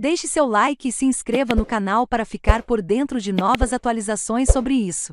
Deixe seu like e se inscreva no canal para ficar por dentro de novas atualizações sobre isso.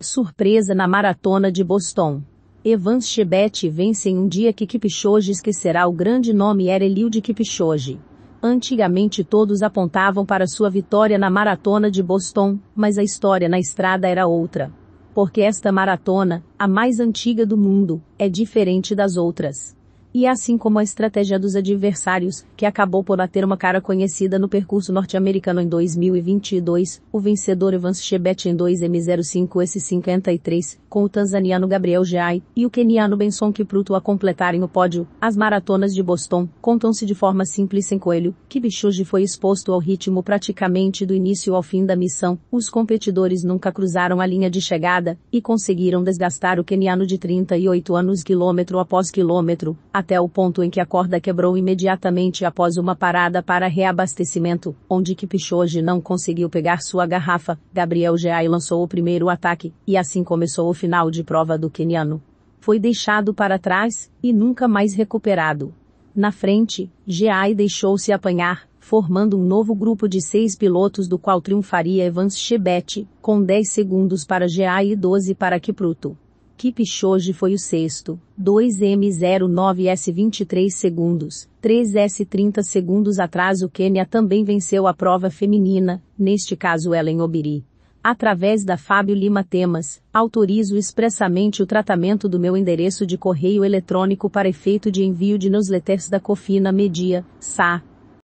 Surpresa na maratona de Boston. Evans Chebet vence em um dia que Kipchoge esquecerá o grande nome era Eliud Kipchoge. Antigamente todos apontavam para sua vitória na maratona de Boston, mas a história na estrada era outra. Porque esta maratona, a mais antiga do mundo, é diferente das outras. E assim como a estratégia dos adversários, que acabou por bater uma cara conhecida no percurso norte-americano em 2022, o vencedor Evans Chebet em 2M05S53, com o tanzaniano Gabriel Jai e o Keniano Benson Kipruto a completarem o pódio, as maratonas de Boston contam-se de forma simples sem coelho, que Bichuji foi exposto ao ritmo praticamente do início ao fim da missão, os competidores nunca cruzaram a linha de chegada, e conseguiram desgastar o Keniano de 38 anos quilômetro após quilômetro, até o ponto em que a corda quebrou imediatamente após uma parada para reabastecimento, onde Kipchoge não conseguiu pegar sua garrafa, Gabriel Geai lançou o primeiro ataque, e assim começou o final de prova do queniano. Foi deixado para trás, e nunca mais recuperado. Na frente, Geai deixou-se apanhar, formando um novo grupo de seis pilotos do qual triunfaria Evans Chebet, com 10 segundos para Geai e 12 para Kipruto. Kipchoge foi o sexto, 2M09S23 segundos, 3S30 segundos atrás o Quênia também venceu a prova feminina, neste caso Ellen Obiri. Através da Fábio Lima Temas, autorizo expressamente o tratamento do meu endereço de correio eletrônico para efeito de envio de newsletters da Cofina Media, SA,